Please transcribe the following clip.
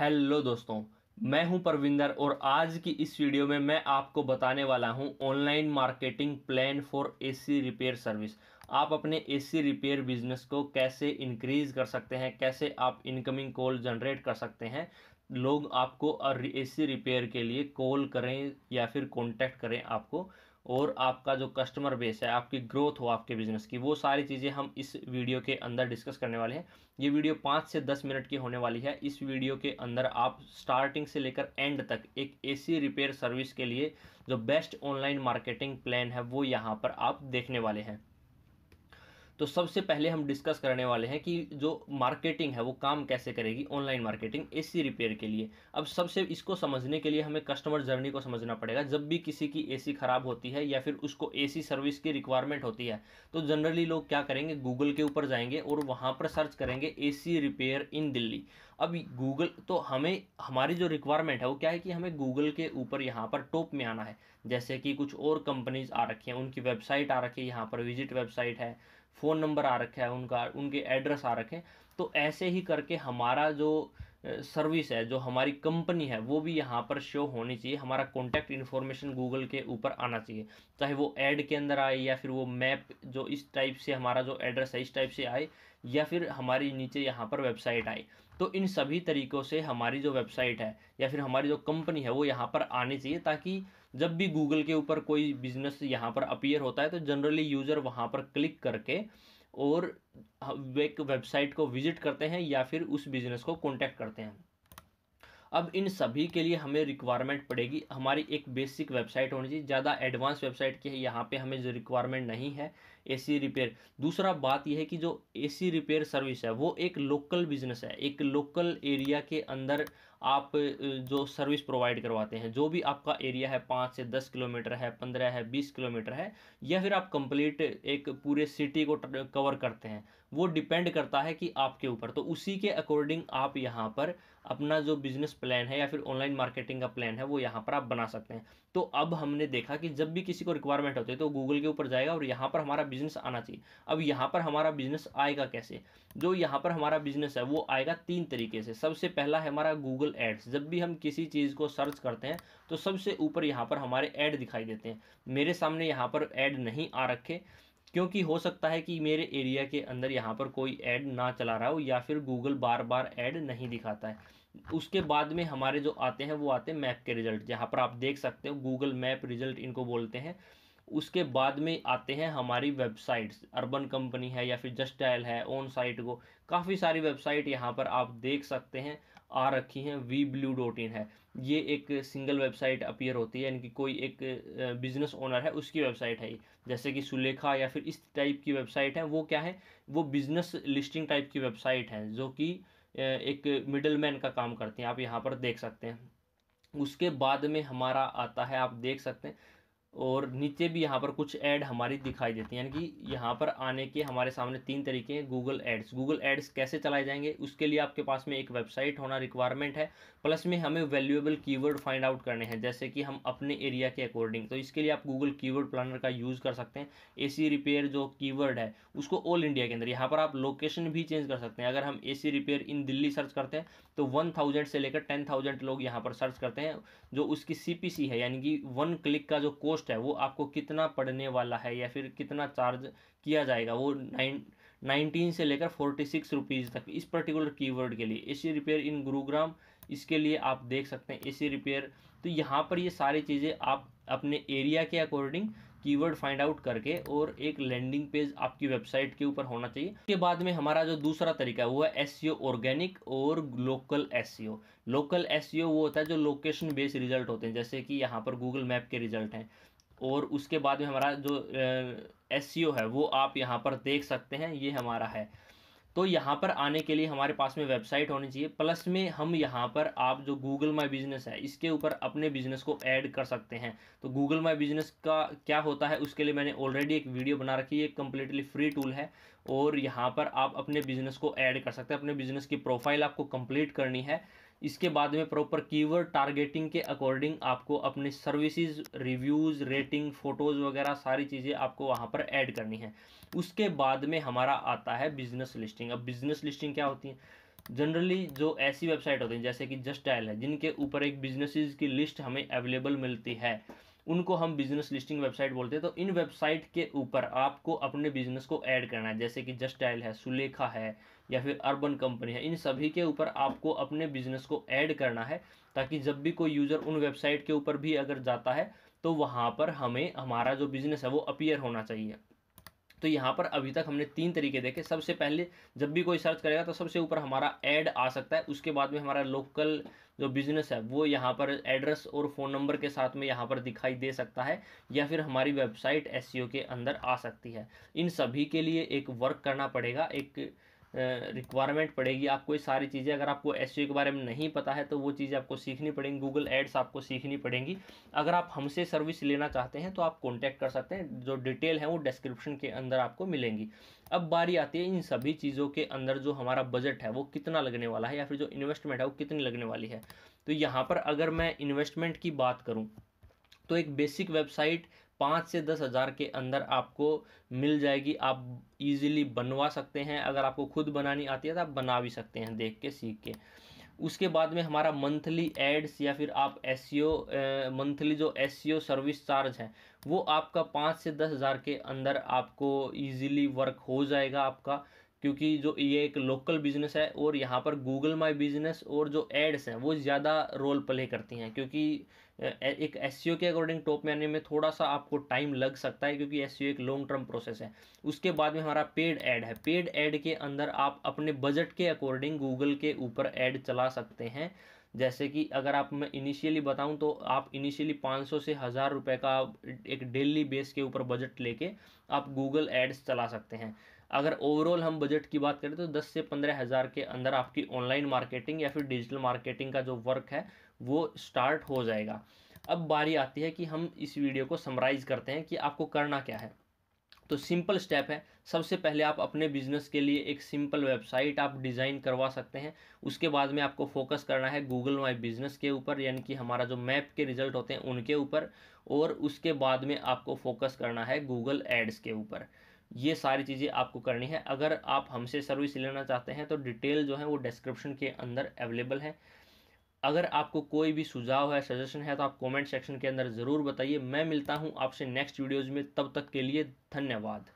hello दोस्तों मैं हूं परविंदर और आज की इस वीडियो में मैं आपको बताने वाला हूं online marketing plan for AC repair service आप अपने एसी रिपेयर बिजनेस को कैसे इंक्रीज़ कर सकते हैं कैसे आप इनकमिंग कॉल जनरेट कर सकते हैं लोग आपको एसी रिपेयर के लिए कॉल करें या फिर कॉन्टैक्ट करें आपको और आपका जो कस्टमर बेस है आपकी ग्रोथ हो आपके बिज़नेस की वो सारी चीज़ें हम इस वीडियो के अंदर डिस्कस करने वाले हैं ये वीडियो पाँच से दस मिनट की होने वाली है इस वीडियो के अंदर आप स्टार्टिंग से लेकर एंड तक एक एसी रिपेयर सर्विस के लिए जो बेस्ट ऑनलाइन मार्केटिंग प्लान है वो यहाँ पर आप देखने वाले हैं तो सबसे पहले हम डिस्कस करने वाले हैं कि जो मार्केटिंग है वो काम कैसे करेगी ऑनलाइन मार्केटिंग एसी रिपेयर के लिए अब सबसे इसको समझने के लिए हमें कस्टमर जर्नी को समझना पड़ेगा जब भी किसी की एसी ख़राब होती है या फिर उसको एसी सर्विस की रिक्वायरमेंट होती है तो जनरली लोग क्या करेंगे गूगल के ऊपर जाएंगे और वहाँ पर सर्च करेंगे ए रिपेयर इन दिल्ली अब गूगल तो हमें हमारी जो रिक्वायरमेंट है वो क्या है कि हमें गूगल के ऊपर यहाँ पर टॉप में आना है जैसे कि कुछ और कंपनीज आ रखी हैं उनकी वेबसाइट आ रखी है यहाँ पर विजिट वेबसाइट है फ़ोन नंबर आ रखा है उनका उनके एड्रेस आ रखे हैं तो ऐसे ही करके हमारा जो सर्विस है जो हमारी कंपनी है वो भी यहाँ पर शो होनी चाहिए हमारा कॉन्टैक्ट इन्फॉर्मेशन गूगल के ऊपर आना चाहिए चाहे वो एड के अंदर आए या फिर वो मैप जो इस टाइप से हमारा जो एड्रेस है इस टाइप से आए या फिर हमारी नीचे यहाँ पर वेबसाइट आए तो इन सभी तरीक़ों से हमारी जो वेबसाइट है या फिर हमारी जो कंपनी है वो यहाँ पर आनी चाहिए ताकि जब भी गूगल के ऊपर कोई बिजनेस यहाँ पर अपीयर होता है तो जनरली यूज़र वहाँ पर क्लिक करके और एक वेबसाइट को विजिट करते हैं या फिर उस बिजनेस को कॉन्टैक्ट करते हैं अब इन सभी के लिए हमें रिक्वायरमेंट पड़ेगी हमारी एक बेसिक वेबसाइट होनी चाहिए ज़्यादा एडवांस वेबसाइट की है यहाँ पे हमें जो रिक्वायरमेंट नहीं है एसी रिपेयर दूसरा बात यह है कि जो एसी रिपेयर सर्विस है वो एक लोकल बिजनेस है एक लोकल एरिया के अंदर आप जो सर्विस प्रोवाइड करवाते हैं जो भी आपका एरिया है पाँच से दस किलोमीटर है पंद्रह है बीस किलोमीटर है या फिर आप कंप्लीट एक पूरे सिटी को कवर करते हैं वो डिपेंड करता है कि आपके ऊपर तो उसी के अकॉर्डिंग आप यहाँ पर अपना जो बिजनेस प्लान है या फिर ऑनलाइन मार्केटिंग का प्लान है वो यहाँ पर आप बना सकते हैं तो अब हमने देखा कि जब भी किसी को रिक्वायरमेंट होती है तो गूगल के ऊपर जाएगा और यहाँ पर हमारा बिजनेस आना चाहिए अब यहाँ पर हमारा बिजनेस आएगा कैसे जो यहाँ पर हमारा बिजनेस है वो आएगा तीन तरीके से सबसे पहला है हमारा गूगल एड्स जब भी हम किसी चीज़ को सर्च करते हैं तो सबसे ऊपर यहाँ पर हमारे ऐड दिखाई देते हैं मेरे सामने यहाँ पर ऐड नहीं आ रखे क्योंकि हो सकता है कि मेरे एरिया के अंदर यहाँ पर कोई ऐड ना चला रहा हो या फिर गूगल बार बार ऐड नहीं दिखाता है उसके बाद में हमारे जो आते हैं वो आते हैं मैप के रिजल्ट जहाँ पर आप देख सकते हो गूगल मैप रिजल्ट इनको बोलते हैं उसके बाद में आते हैं हमारी वेबसाइट्स अर्बन कंपनी है या फिर जस्ट डायल है ओन साइट को काफ़ी सारी वेबसाइट यहाँ पर आप देख सकते हैं आ रखी हैं वी ब्लू डॉट इन है ये एक सिंगल वेबसाइट अपियर होती है यानी कि कोई एक बिजनेस ओनर है उसकी वेबसाइट है जैसे कि सुलेखा या फिर इस टाइप की वेबसाइट है वो क्या है वो बिजनेस लिस्टिंग टाइप की वेबसाइट है जो कि एक मिडल मैन का काम करती हैं आप यहाँ पर देख सकते हैं उसके बाद में हमारा आता है आप देख सकते हैं और नीचे भी यहाँ पर कुछ ऐड हमारी दिखाई देती है यानी कि यहाँ पर आने के हमारे सामने तीन तरीके हैं गूगल एड्स गूगल एड्स कैसे चलाए जाएंगे उसके लिए आपके पास में एक वेबसाइट होना रिक्वायरमेंट है प्लस में हमें वैल्यूएबल कीवर्ड फाइंड आउट करने हैं जैसे कि हम अपने एरिया के अकॉर्डिंग तो इसके लिए आप गूगल कीवर्ड प्लानर का यूज़ कर सकते हैं ए रिपेयर जो कीवर्ड है उसको ऑल इंडिया के अंदर यहाँ पर आप लोकेशन भी चेंज कर सकते हैं अगर हम a repair in Delhi search करते हैं तो वन से लेकर टेन लोग यहाँ पर सर्च करते हैं जो उसकी सी है यानी कि वन क्लिक का जो कोस्ट कॉस्ट है वो आपको कितना पड़ने वाला है या फिर कितना चार्ज किया जाएगा वो नाइन नाइनटीन से लेकर फोर्टी सिक्स रुपीज़ तक इस पर्टिकुलर कीवर्ड के लिए एसी रिपेयर इन गुरुग्राम इसके लिए आप देख सकते हैं एसी रिपेयर तो यहाँ पर ये सारी चीज़ें आप अपने एरिया के अकॉर्डिंग कीवर्ड फाइंड आउट करके और एक लैंडिंग पेज आपकी वेबसाइट के ऊपर होना चाहिए उसके बाद में हमारा जो दूसरा तरीका है वो है एस ऑर्गेनिक e और लोकल एस लोकल एस वो होता है जो लोकेशन बेस्ड रिजल्ट होते हैं जैसे कि यहाँ पर गूगल मैप के रिजल्ट हैं और उसके बाद में हमारा जो एस e है वो आप यहाँ पर देख सकते हैं ये हमारा है तो यहाँ पर आने के लिए हमारे पास में वेबसाइट होनी चाहिए प्लस में हम यहाँ पर आप जो गूगल माई बिजनेस है इसके ऊपर अपने बिजनेस को ऐड कर सकते हैं तो गूगल माई बिजनेस का क्या होता है उसके लिए मैंने ऑलरेडी एक वीडियो बना रखी है कम्प्लीटली फ्री टूल है और यहाँ पर आप अपने बिजनेस को ऐड कर सकते हैं अपने बिजनेस की प्रोफाइल आपको कंप्लीट करनी है इसके बाद में प्रॉपर कीवर्ड टारगेटिंग के अकॉर्डिंग आपको अपने सर्विसेज रिव्यूज़ रेटिंग फ़ोटोज़ वगैरह सारी चीज़ें आपको वहाँ पर ऐड करनी है उसके बाद में हमारा आता है बिज़नेस लिस्टिंग अब बिज़नेस लिस्टिंग क्या होती है जनरली जो ऐसी वेबसाइट होती है जैसे कि जस्ट डायल है जिनके ऊपर एक बिजनेसिस की लिस्ट हमें अवेलेबल मिलती है उनको हम बिजनेस लिस्टिंग वेबसाइट बोलते हैं तो इन वेबसाइट के ऊपर आपको अपने बिजनेस को ऐड करना है जैसे कि जस्ट डायल है सुलेखा है या फिर अर्बन कंपनी है इन सभी के ऊपर आपको अपने बिजनेस को ऐड करना है ताकि जब भी कोई यूज़र उन वेबसाइट के ऊपर भी अगर जाता है तो वहाँ पर हमें हमारा जो बिजनेस है वो अपीयर होना चाहिए तो यहाँ पर अभी तक हमने तीन तरीके देखे सबसे पहले जब भी कोई सर्च करेगा तो सबसे ऊपर हमारा एड आ सकता है उसके बाद में हमारा लोकल जो बिजनेस है वो यहाँ पर एड्रेस और फ़ोन नंबर के साथ में यहाँ पर दिखाई दे सकता है या फिर हमारी वेबसाइट एस e के अंदर आ सकती है इन सभी के लिए एक वर्क करना पड़ेगा एक रिक्वायरमेंट पड़ेगी आपको ये सारी चीज़ें अगर आपको एस e के बारे में नहीं पता है तो वो चीज़ें आपको सीखनी पड़ेंगी गूगल एड्स आपको सीखनी पड़ेंगी अगर आप हमसे सर्विस लेना चाहते हैं तो आप कॉन्टैक्ट कर सकते हैं जो डिटेल है वो डिस्क्रिप्शन के अंदर आपको मिलेंगी अब बारी आती है इन सभी चीज़ों के अंदर जो हमारा बजट है वो कितना लगने वाला है या फिर जो इन्वेस्टमेंट है वो कितनी लगने वाली है तो यहाँ पर अगर मैं इन्वेस्टमेंट की बात करूँ तो एक बेसिक वेबसाइट पाँच से दस हज़ार के अंदर आपको मिल जाएगी आप इजीली बनवा सकते हैं अगर आपको खुद बनानी आती है तो आप बना भी सकते हैं देख के सीख के उसके बाद में हमारा मंथली एड्स या फिर आप एस मंथली e जो एस सर्विस चार्ज है वो आपका पाँच से दस हज़ार के अंदर आपको इजीली वर्क हो जाएगा आपका क्योंकि जो ये एक लोकल बिजनेस है और यहाँ पर गूगल माई बिजनेस और जो एड्स हैं वो ज़्यादा रोल प्ले करती हैं क्योंकि एक एस e के अकॉर्डिंग टॉप में आने में थोड़ा सा आपको टाइम लग सकता है क्योंकि एस e एक लॉन्ग टर्म प्रोसेस है उसके बाद में हमारा पेड एड है पेड एड के अंदर आप अपने बजट के अकॉर्डिंग गूगल के ऊपर एड चला सकते हैं जैसे कि अगर आप मैं इनिशियली बताऊं तो आप इनिशियली 500 से हज़ार रुपये का एक डेली बेस के ऊपर बजट लेके आप गूगल एड्स चला सकते हैं अगर ओवरऑल हम बजट की बात करें तो दस से पंद्रह हज़ार के अंदर आपकी ऑनलाइन मार्केटिंग या फिर डिजिटल मार्केटिंग का जो वर्क है वो स्टार्ट हो जाएगा अब बारी आती है कि हम इस वीडियो को समराइज़ करते हैं कि आपको करना क्या है तो सिंपल स्टेप है सबसे पहले आप अपने बिजनेस के लिए एक सिंपल वेबसाइट आप डिज़ाइन करवा सकते हैं उसके बाद में आपको फोकस करना है गूगल माई बिजनेस के ऊपर यानी कि हमारा जो मैप के रिजल्ट होते हैं उनके ऊपर और उसके बाद में आपको फोकस करना है गूगल एड्स के ऊपर ये सारी चीज़ें आपको करनी है अगर आप हमसे सर्विस लेना चाहते हैं तो डिटेल जो है वो डिस्क्रिप्शन के अंदर अवेलेबल है अगर आपको कोई भी सुझाव है सजेशन है तो आप कमेंट सेक्शन के अंदर ज़रूर बताइए मैं मिलता हूँ आपसे नेक्स्ट वीडियोज़ में तब तक के लिए धन्यवाद